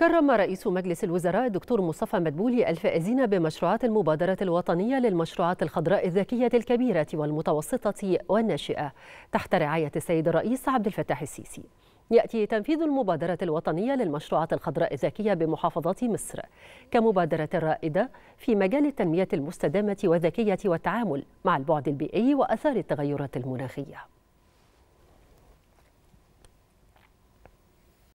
كرم رئيس مجلس الوزراء الدكتور مصطفى مدبولي الفائزين بمشروعات المبادرة الوطنية للمشروعات الخضراء الذكية الكبيرة والمتوسطة والناشئة تحت رعاية السيد الرئيس عبد الفتاح السيسي يأتي تنفيذ المبادرة الوطنية للمشروعات الخضراء الذكية بمحافظة مصر كمبادرة رائدة في مجال التنمية المستدامة والذكية والتعامل مع البعد البيئي وأثار التغيرات المناخية